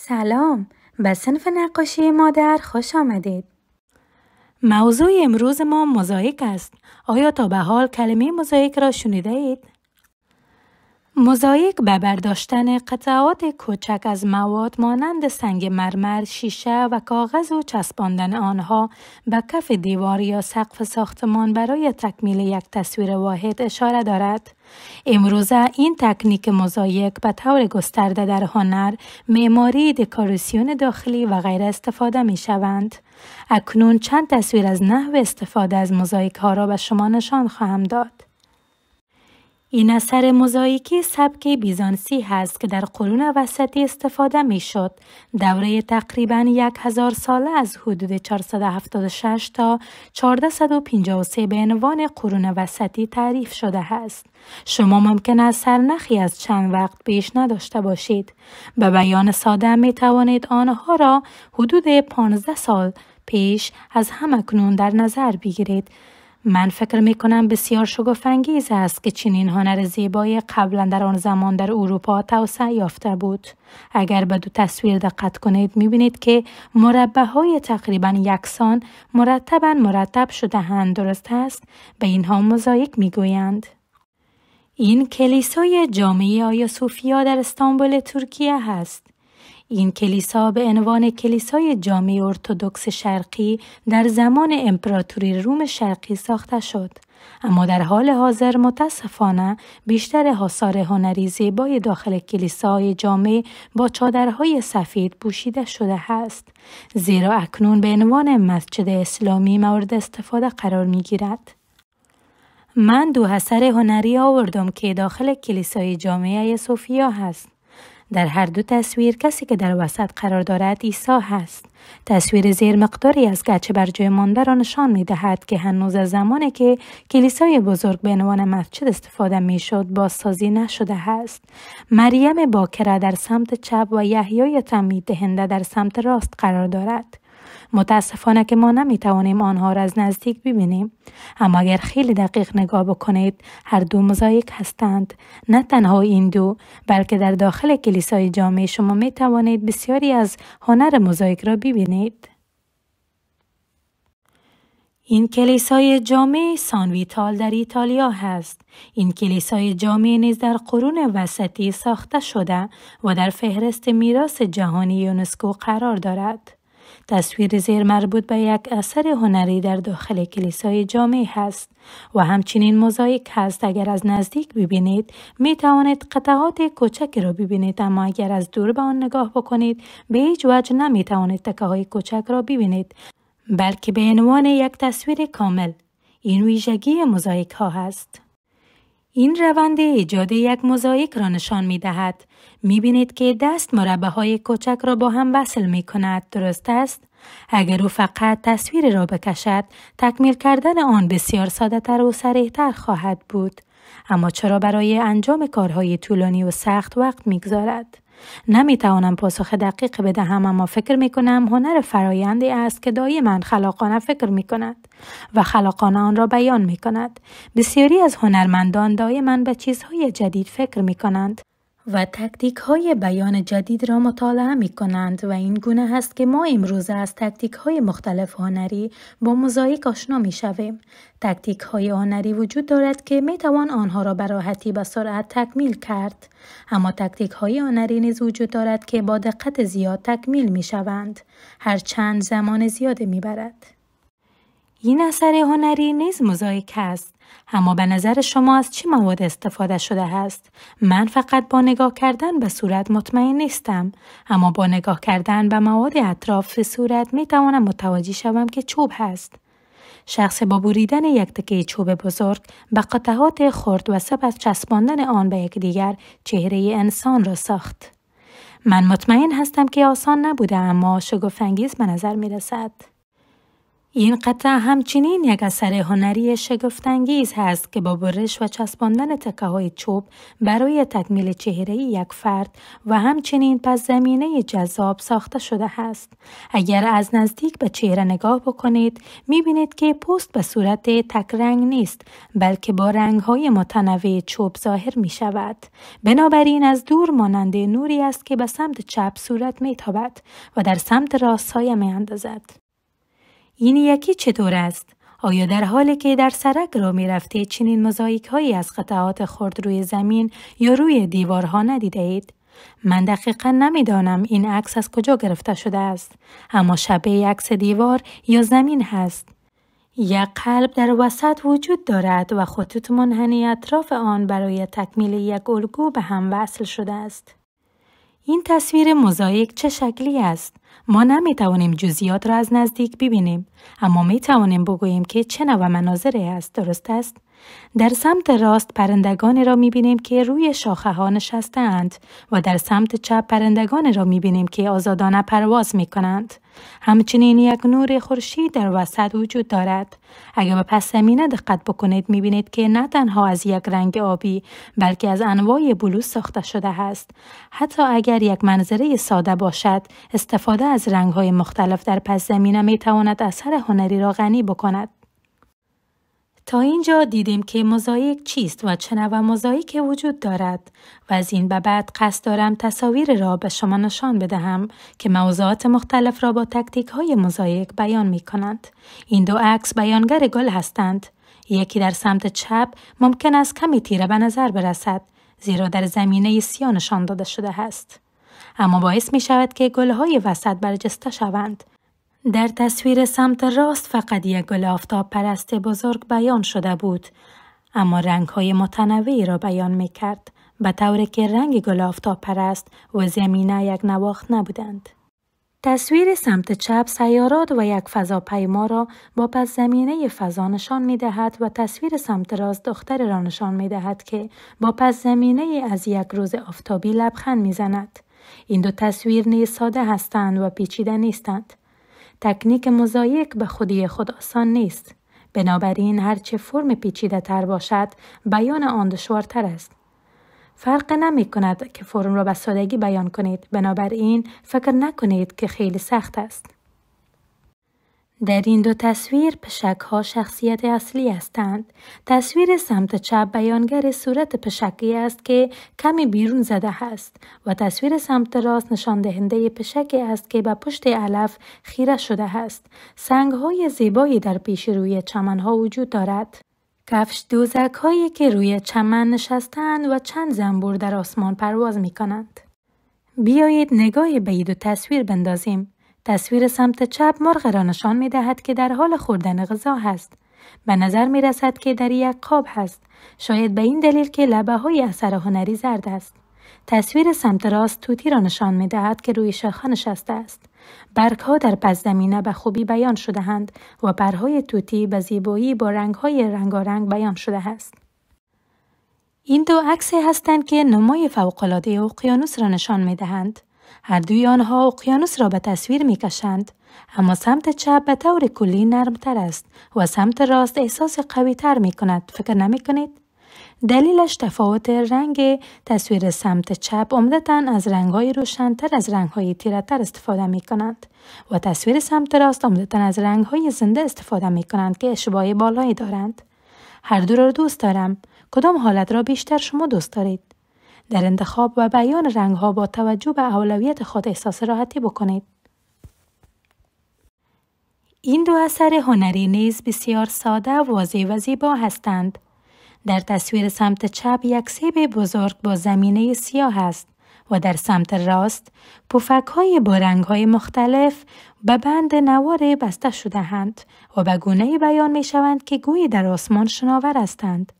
سلام به صنف نقاشی مادر خوش آمدید موضوع امروز ما مزایک است آیا تا به حال کلمه مزایک را شنیده اید؟ موزاییک به برداشتن قطعات کوچک از مواد مانند سنگ مرمر، شیشه و کاغذ و چسباندن آنها به کف دیوار یا سقف ساختمان برای تکمیل یک تصویر واحد اشاره دارد. امروزه این تکنیک موزاییک به طور گسترده در هنر، معماری، دکوراسیون داخلی و غیر استفاده می شوند. اکنون چند تصویر از نحو استفاده از موزاییک ها را به شما نشان خواهم داد. این اثر موزاییکی سبک بیزانسی هست که در قرون وسطی استفاده می شد. دوره تقریبا یک هزار ساله از حدود 476 تا 1453 به عنوان قرون وسطی تعریف شده است. شما ممکن است نخی از چند وقت پیش نداشته باشید. به بیان ساده می توانید آنها را حدود 15 سال پیش از همکنون در نظر بگیرید. من فکر می کنم بسیار شگفتانگیز است که چنین هنر زیبایی قبلا در آن زمان در اروپا توسعه یافته بود اگر به دو تصویر دقت کنید می بینید که مربع های تقریبا یکسان مرتبا مرتب شده هند درست است به اینها مزایک می گویند این کلیسای جامعه آیا در استانبول ترکیه هست این کلیسا به عنوان کلیسای جامع ارتودکس شرقی در زمان امپراتوری روم شرقی ساخته شد. اما در حال حاضر متاسفانه بیشتر حسار هنری زیبای داخل کلیسای جامع با چادرهای سفید پوشیده شده است زیرا اکنون به عنوان مسجد اسلامی مورد استفاده قرار می گیرد. من دو حسر هنری آوردم که داخل کلیسای جامعه صوفیا هست. در هر دو تصویر کسی که در وسط قرار دارد ایسا هست. تصویر زیر مقداری از گچه بر جای مانده را نشان می دهد که هنوز از زمانی که کلیسای بزرگ به عنوان مسجد استفاده می شد بازسازی نشده است. مریم باکره در سمت چپ و یحیای تمید دهنده در سمت راست قرار دارد. متاسفانه که ما نمی توانیم آنها را از نزدیک ببینیم اما اگر خیلی دقیق نگاه بکنید هر دو مزایک هستند نه تنها این دو بلکه در داخل کلیسای جامعه شما می توانید بسیاری از هنر مزایک را ببینید این کلیسای جامع سانویتال در ایتالیا هست. این کلیسای جامع نیز در قرون وسطی ساخته شده و در فهرست میراث جهانی یونسکو قرار دارد. تصویر زیر مربوط به یک اثر هنری در داخل کلیسای جامع هست و همچنین موزاییک هست اگر از نزدیک ببینید می توانید قطعات کوچک را ببینید اما اگر از دور به آن نگاه بکنید به هیچ وجه نمی توانید تکه های کوچک را ببینید بلکه به عنوان یک تصویر کامل این ویژگی موزاییک ها هست این روند ایجاد یک مزایک را نشان می دهد. می بینید که دست مربه های کوچک را با هم وصل می کند. درست است؟ اگر او فقط تصویر را بکشد، تکمیل کردن آن بسیار ساده تر و تر خواهد بود. اما چرا برای انجام کارهای طولانی و سخت وقت میگذارد؟ نمیتوانم پاسخ دقیق بدهم اما فکر میکنم هنر فرایندی است که من خلاقانه فکر میکند و خلاقانه آن را بیان میکند بسیاری از هنرمندان من به چیزهای جدید فکر میکنند و تکتیک های بیان جدید را مطالعه می کنند و این گونه هست که ما امروز از تکتیک های مختلف هنری با مزایک آشنا می شویم. تکتیک های هنری وجود دارد که می توان آنها را براحتی به سرعت تکمیل کرد اما تکتیک های هنری نیز وجود دارد که با دقت زیاد تکمیل می شوند هر چند زمان زیاده می برد. این اثر هنری نیز مزایک است اما به نظر شما از چه مواد استفاده شده است من فقط با نگاه کردن به صورت مطمئن نیستم اما با نگاه کردن به مواد اطراف صورت می توانم متوجه شوم که چوب هست شخص با بریدن یک تکه چوب بزرگ به قطعات خرد و سپس چسباندن آن به یکدیگر چهره انسان را ساخت من مطمئن هستم که آسان نبوده اما انگیز به نظر می رسد. این قطع همچنین یک اثر هنری شگفتانگیز هست که با برش و چسباندن تکه های چوب برای تکمیل چهره یک فرد و همچنین پس زمینه جذاب ساخته شده است. اگر از نزدیک به چهره نگاه بکنید می بینید که پوست به صورت تک رنگ نیست بلکه با رنگ های متنوع چوب ظاهر می شود. بنابراین از دور مانند نوری است که به سمت چپ صورت می تابد و در سمت راست سایه می اندازد. این یکی چطور است؟ آیا در حالی که در سرک را می رفته چنین مزایک هایی از قطعات خرد روی زمین یا روی دیوارها ندیده اید؟ من دقیقا نمیدانم این عکس از کجا گرفته شده است اما شبه عکس دیوار یا زمین هست یک قلب در وسط وجود دارد و خطوط منحنی اطراف آن برای تکمیل یک الگو به هم وصل شده است این تصویر موزاییک چه شکلی است؟ ما نمی توانیم جزئیات را از نزدیک ببینیم اما می توانیم بگوییم که چه نوع مناظری است درست است در سمت راست پرندگان را می بینیم که روی شاخه ها نشسته اند و در سمت چپ پرندگان را می بینیم که آزادانه پرواز می کنند. همچنین یک نور خورشید در وسط وجود دارد. اگر به پس زمینه دقت بکنید می بینید که نه تنها از یک رنگ آبی بلکه از انواع بلو ساخته شده است. حتی اگر یک منظره ساده باشد استفاده از رنگ های مختلف در پس زمینه می تواند اثر هنری را غنی بکند. تا اینجا دیدیم که موزاییک چیست و چه نوع موزاییک وجود دارد و از این به بعد قصد دارم تصاویر را به شما نشان بدهم که موضوعات مختلف را با تکتیک های موزاییک بیان می کنند. این دو عکس بیانگر گل هستند. یکی در سمت چپ ممکن است کمی تیره به نظر برسد زیرا در زمینه سیاه نشان داده شده است. اما باعث می شود که گلهای وسط برجسته شوند در تصویر سمت راست فقط یک گل آفتاب پرست بزرگ بیان شده بود اما رنگ های متنوعی را بیان می کرد به طور که رنگ گل آفتاب پرست و زمینه یک نواخت نبودند. تصویر سمت چپ سیارات و یک فضاپیما را با پس زمینه فضا نشان می دهد و تصویر سمت راست دختر را نشان می دهد که با پس زمینه از یک روز آفتابی لبخند می زند. این دو تصویر نیز ساده هستند و پیچیده نیستند. تکنیک مزایک به خودی خود آسان نیست. بنابراین هرچه فرم پیچیده تر باشد بیان آن دشوارتر است. فرق نمی کند که فرم را به سادگی بیان کنید بنابراین فکر نکنید که خیلی سخت است. در این دو تصویر پشک ها شخصیت اصلی هستند. تصویر سمت چپ بیانگر صورت پشکی است که کمی بیرون زده است و تصویر سمت راست نشان دهنده پشکی است که به پشت علف خیره شده است. سنگ های زیبایی در پیش روی چمن ها وجود دارد. کفش دوزک هایی که روی چمن نشستند و چند زنبور در آسمان پرواز می کنند. بیایید نگاهی به این دو تصویر بندازیم. تصویر سمت چپ مرغ را نشان می دهد که در حال خوردن غذا هست. به نظر می رسد که در یک قاب هست. شاید به این دلیل که لبه های اثر هنری زرد است. تصویر سمت راست توتی را نشان می دهد که روی شاخه نشسته است. برگ ها در پس زمینه به خوبی بیان شده هند و پرهای توتی به زیبایی با رنگ های رنگارنگ بیان شده است. این دو عکس هستند که نمای فوقالعاده اقیانوس را نشان می دهند. هر دوی آنها اقیانوس را به تصویر می کشند. اما سمت چپ به طور کلی نرمتر است و سمت راست احساس قوی تر می کند. فکر نمی کنید؟ دلیلش تفاوت رنگ تصویر سمت چپ عمدتا از رنگ روشن تر از رنگ رنگهای تیرتر استفاده می کنند و تصویر سمت راست عمدتا از رنگ های زنده استفاده می کنند که اشباع بالایی دارند. هر دو را دوست دارم. کدام حالت را بیشتر شما دوست دارید؟ در انتخاب و بیان رنگ ها با توجه به اولویت خود احساس راحتی بکنید. این دو اثر هنری نیز بسیار ساده، واضح و زیبا هستند. در تصویر سمت چپ یک سیب بزرگ با زمینه سیاه است و در سمت راست پوفک های با رنگ های مختلف به بند نوار بسته شده هند و به گونه بیان می شوند که گویی در آسمان شناور هستند.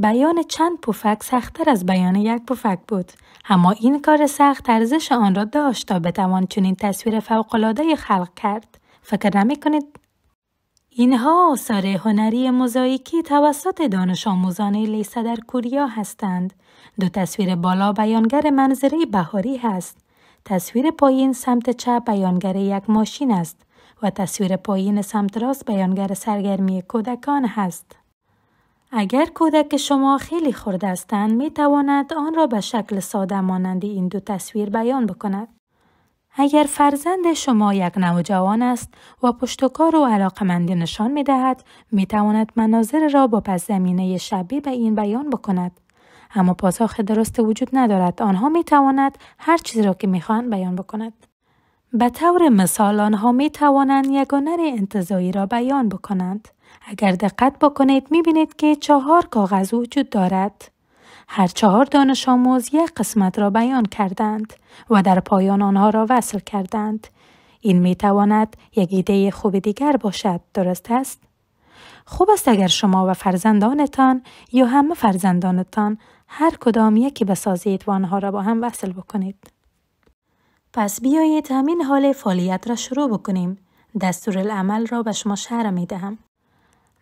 بیان چند پفک سختتر از بیان یک پفک بود اما این کار سخت ارزش آن را داشت تا بتوان چنین تصویر فوقالعاده خلق کرد فکر نمی کنید اینها آثار هنری موزاییکی توسط دانش آموزان لیسه در کوریا هستند دو تصویر بالا بیانگر منظره بهاری هست تصویر پایین سمت چپ بیانگر یک ماشین است و تصویر پایین سمت راست بیانگر سرگرمی کودکان هست اگر کودک شما خیلی خرد هستند می تواند آن را به شکل ساده مانند این دو تصویر بیان بکند. اگر فرزند شما یک نوجوان است و پشتکار و علاقمندی نشان می دهد می تواند مناظر را با پس زمینه شبی به این بیان بکند. اما پاسخ درست وجود ندارد آنها می تواند هر چیز را که می خواهند بیان بکند. به طور مثال آنها می توانند یک هنر انتظایی را بیان بکنند. اگر دقت بکنید می بینید که چهار کاغذ وجود دارد. هر چهار دانش آموز یک قسمت را بیان کردند و در پایان آنها را وصل کردند. این می تواند یک ایده خوب دیگر باشد درست است؟ خوب است اگر شما و فرزندانتان یا همه فرزندانتان هر کدام یکی بسازید و آنها را با هم وصل بکنید. پس بیایید همین حال فعالیت را شروع بکنیم. دستور العمل را به شما شهر می دهم.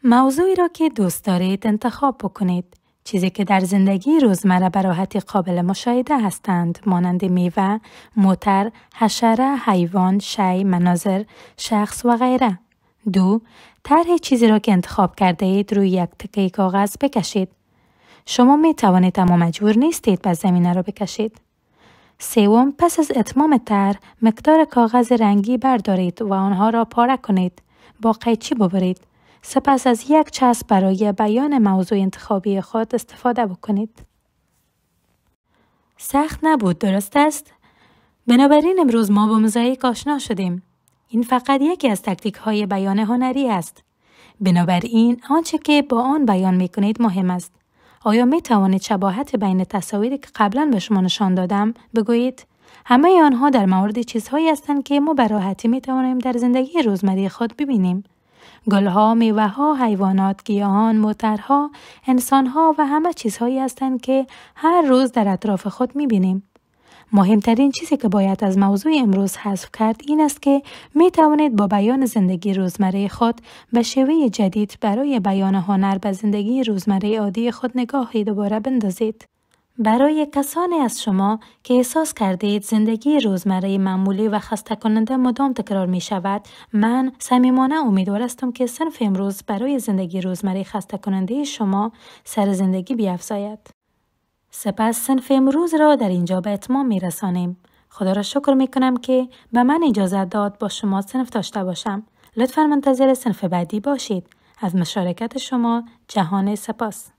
موضوعی را که دوست دارید انتخاب بکنید. چیزی که در زندگی روزمره براحتی قابل مشاهده هستند مانند میوه، موتر، حشره، حیوان، شی، مناظر، شخص و غیره. دو، طرح چیزی را که انتخاب کرده اید روی یک تکه کاغذ بکشید. شما می توانید اما مجبور نیستید به زمینه را بکشید. سوم پس از اتمام تر مقدار کاغذ رنگی بردارید و آنها را پاره کنید. با قیچی ببرید. سپس از یک چسب برای بیان موضوع انتخابی خود استفاده بکنید. سخت نبود درست است؟ بنابراین امروز ما با مزایک آشنا شدیم. این فقط یکی از تکتیک های بیان هنری است. بنابراین آنچه که با آن بیان می کنید مهم است. آیا می توانید شباهت بین تصاویری که قبلا به شما نشان دادم بگویید؟ همه آنها در مورد چیزهایی هستند که ما به می توانیم در زندگی روزمره خود ببینیم. گلها، میوهها، حیوانات، گیاهان، موترها، انسانها و همه چیزهایی هستند که هر روز در اطراف خود می بینیم. مهمترین چیزی که باید از موضوع امروز حذف کرد این است که می توانید با بیان زندگی روزمره خود به شیوه جدید برای بیان هنر به زندگی روزمره عادی خود نگاهی دوباره بندازید. برای کسانی از شما که احساس کردید زندگی روزمره معمولی و خسته کننده مدام تکرار می شود من صمیمانه امیدوار هستم که صنف امروز برای زندگی روزمره خسته کننده شما سر زندگی بیافزاید سپس صنف امروز را در اینجا به اتمام می رسانیم. خدا را شکر می کنم که به من اجازه داد با شما صنف داشته باشم. لطفا منتظر صنف بعدی باشید. از مشارکت شما جهان سپاس.